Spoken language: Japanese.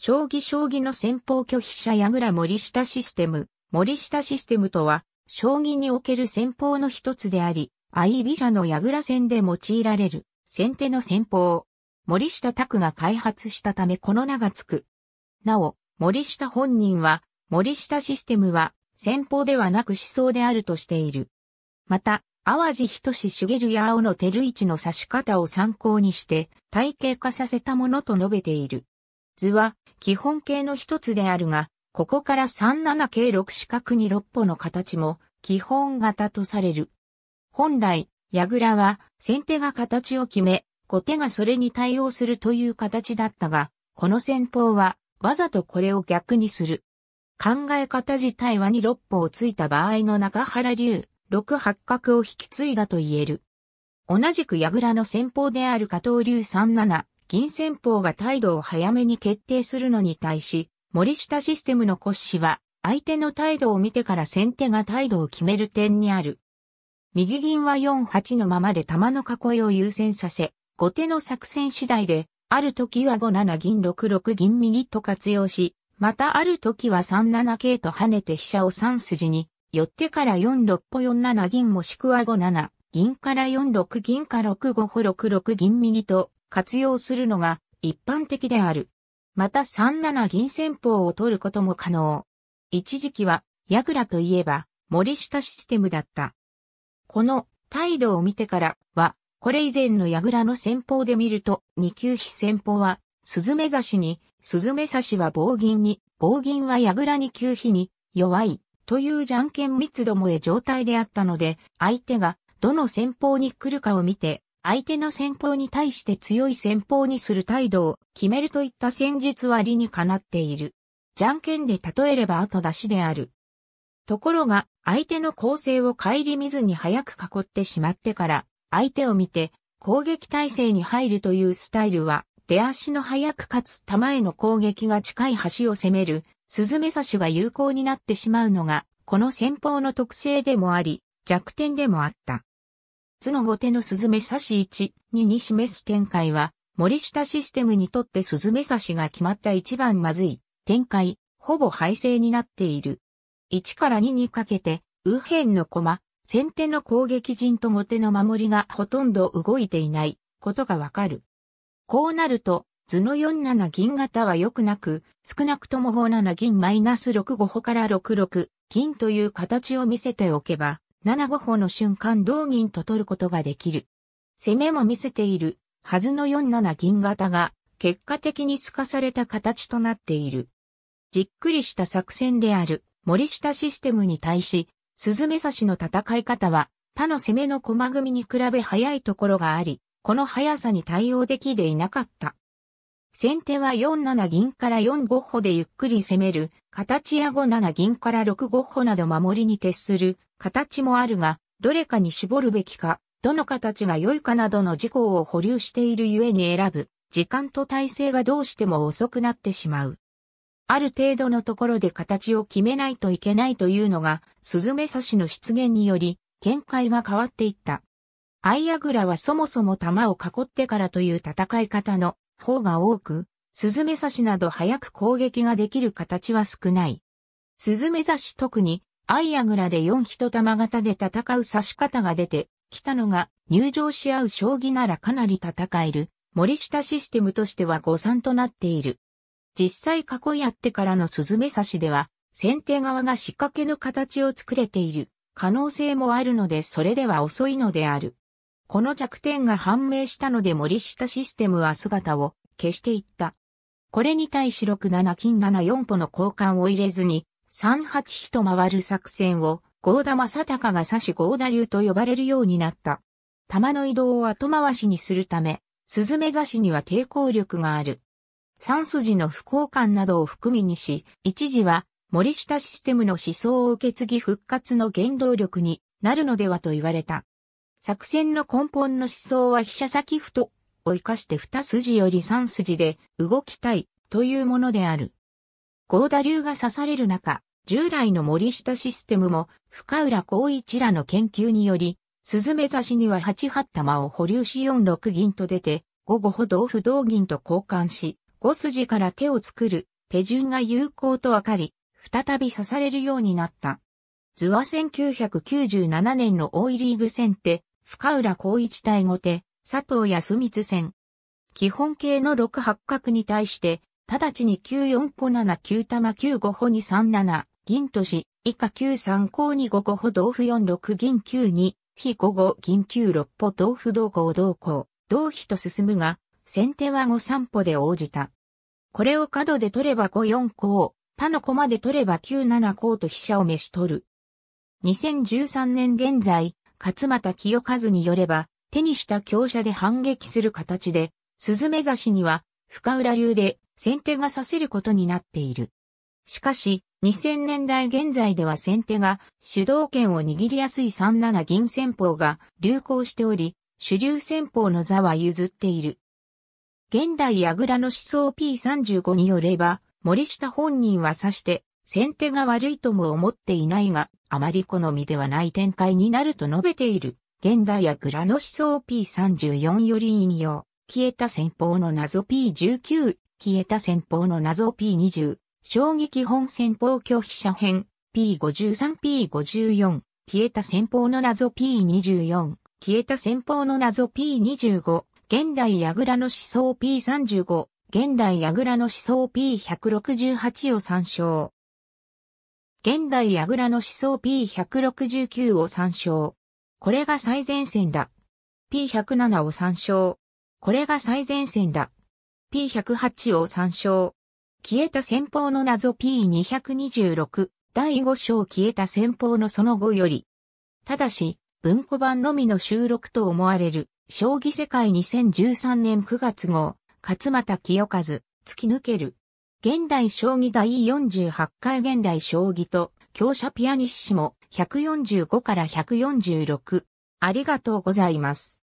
将棋将棋の先方拒否者矢倉森下システム。森下システムとは、将棋における先方の一つであり、相飛車の矢倉戦で用いられる、先手の先方。森下拓が開発したためこの名が付く。なお、森下本人は、森下システムは、先方ではなく思想であるとしている。また、淡路仁志茂や青の照一の指し方を参考にして、体系化させたものと述べている。図は、基本形の一つであるが、ここから37形6四角に6歩の形も基本型とされる。本来、矢倉は先手が形を決め、後手がそれに対応するという形だったが、この戦法はわざとこれを逆にする。考え方自体はに六歩をついた場合の中原流、六八角を引き継いだと言える。同じく矢倉の戦法である加藤流三七、銀戦法が態度を早めに決定するのに対し、森下システムの骨子は、相手の態度を見てから先手が態度を決める点にある。右銀は4-8のままで玉の囲いを優先させ、後手の作戦次第で、ある時は5-7銀6-6銀右と活用し、またある時は3-7桂と跳ねて飛車を3筋に、寄ってから4-6歩4-7銀もしくは5-7銀から4-6銀か6-5歩6-6銀右と、活用するのが一般的である。また3七銀戦法を取ることも可能。一時期は、ヤグラといえば、森下システムだった。この態度を見てからは、これ以前の矢倉の戦法で見ると、二級飛戦法は、スズメ刺しに、スズメ刺しは棒銀に、棒銀は矢倉に級飛に、弱い、というじゃんけん密度もえ状態であったので、相手が、どの戦法に来るかを見て、相手の戦法に対して強い戦法にする態度を決めるといった戦術は理にかなっている。じゃんけんで例えれば後出しである。ところが、相手の構成を顧みずに早く囲ってしまってから、相手を見て攻撃体制に入るというスタイルは、出足の速くかつ球への攻撃が近い橋を攻める、スズメ刺しが有効になってしまうのが、この戦法の特性でもあり、弱点でもあった。図の後手のスズメ差し1、2に示す展開は、森下システムにとってスズメ差しが決まった一番まずい展開、ほぼ敗勢になっている。1から2にかけて、右辺の駒、先手の攻撃陣と後手の守りがほとんど動いていないことがわかる。こうなると、図の4七銀型は良くなく、少なくとも5七銀マイナス6五歩から6六銀という形を見せておけば、7五歩の瞬間同銀と取ることができる。攻めも見せているはずの4七銀型が結果的に透かされた形となっている。じっくりした作戦である森下システムに対し、鈴目差しの戦い方は他の攻めの駒組みに比べ早いところがあり、この速さに対応できでいなかった。先手は4七銀から4五歩でゆっくり攻める、形や5七銀から6五歩など守りに徹する形もあるが、どれかに絞るべきか、どの形が良いかなどの事項を保留しているゆえに選ぶ、時間と体制がどうしても遅くなってしまう。ある程度のところで形を決めないといけないというのが、スズメ刺しの出現により、見解が変わっていった。アイアグラはそもそも弾を囲ってからという戦い方の方が多く、スズメ刺しなど早く攻撃ができる形は少ない。スズメ刺し特にアイアグラで4人玉型で戦う指し方が出てきたのが入場し合う将棋ならかなり戦える森下システムとしては誤算となっている。実際囲い合ってからのスズメ刺しでは先手側が仕掛けの形を作れている可能性もあるのでそれでは遅いのである。この弱点が判明したので森下システムは姿を消していった。これに対し6七金7四歩の交換を入れずに、三八飛と回る作戦を、合田正隆が指し合田流と呼ばれるようになった。弾の移動を後回しにするため、スズメ刺しには抵抗力がある。三筋の不交換などを含みにし、一時は森下システムの思想を受け継ぎ復活の原動力になるのではと言われた。作戦の根本の思想は飛車先ふとを生かして二筋より三筋で動きたいというものである。合田流が刺される中、従来の森下システムも深浦光一らの研究により、スズメ刺しには8八玉を保留し4六銀と出て、五五歩同歩同銀と交換し、5筋から手を作る手順が有効と分かり、再び刺されるようになった。図は1997年の大井リーグ戦手、深浦光一対後手、佐藤康光戦。基本形の6八角に対して、直ちに94歩7、9玉9五歩に37、銀とし、以下9三項2五五歩同歩4六銀9 2非5五銀9六歩同歩同行同行、同飛と進むが、先手は5三歩で応じた。これを角で取れば5四項、他の駒で取れば9七項と飛車を召し取る。2013年現在、勝又清和によれば、手にした強者で反撃する形で、スズメ刺しには、深浦流で先手がさせることになっている。しかし、2000年代現在では先手が主導権を握りやすい3七銀戦法が流行しており、主流戦法の座は譲っている。現代矢倉の思想 P35 によれば、森下本人は指して、先手が悪いとも思っていないが、あまり好みではない展開になると述べている。現代や倉の思想 P34 より引用、消えた戦法の謎 P19 消えた戦法の謎 P20、衝撃本戦法拒否者編、P53、P54、消えた戦法の謎 P24、消えた戦法の謎 P25、現代矢倉の思想 P35、現代矢倉の思想 P168 を参照。現代矢倉の思想 P169 を参照。これが最前線だ。P107 を参照。これが最前線だ。P108 を参照。消えた戦法の謎 P226 第5章消えた戦法のその後より。ただし、文庫版のみの収録と思われる、将棋世界2013年9月号、勝又清和、突き抜ける。現代将棋第48回現代将棋と、強者ピアニッシモ145から146。ありがとうございます。